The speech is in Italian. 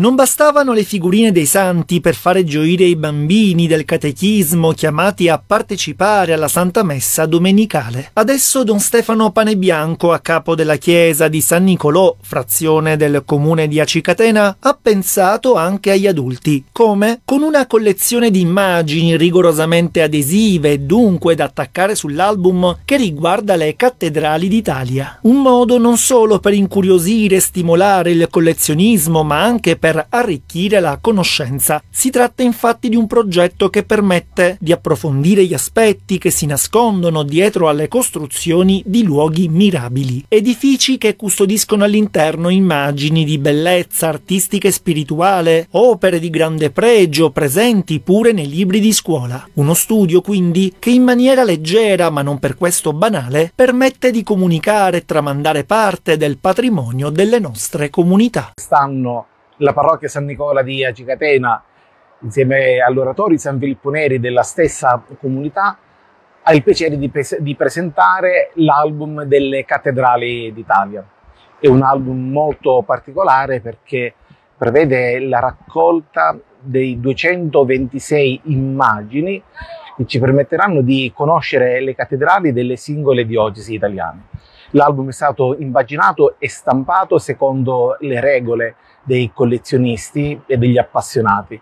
Non bastavano le figurine dei santi per fare gioire i bambini del catechismo chiamati a partecipare alla Santa Messa domenicale. Adesso Don Stefano Panebianco, a capo della chiesa di San Nicolò, frazione del comune di Acicatena, ha pensato anche agli adulti. Come? Con una collezione di immagini rigorosamente adesive dunque da attaccare sull'album che riguarda le cattedrali d'Italia. Un modo non solo per incuriosire e stimolare il collezionismo, ma anche per per arricchire la conoscenza. Si tratta infatti di un progetto che permette di approfondire gli aspetti che si nascondono dietro alle costruzioni di luoghi mirabili, edifici che custodiscono all'interno immagini di bellezza artistica e spirituale, opere di grande pregio presenti pure nei libri di scuola. Uno studio quindi che in maniera leggera, ma non per questo banale, permette di comunicare e tramandare parte del patrimonio delle nostre comunità. Stanno la parrocchia San Nicola di Acicatena, insieme all'oratorio San Filippo Neri della stessa comunità, ha il piacere di, di presentare l'album delle cattedrali d'Italia. È un album molto particolare perché prevede la raccolta dei 226 immagini che ci permetteranno di conoscere le cattedrali delle singole diocesi italiane. L'album è stato immaginato e stampato secondo le regole dei collezionisti e degli appassionati.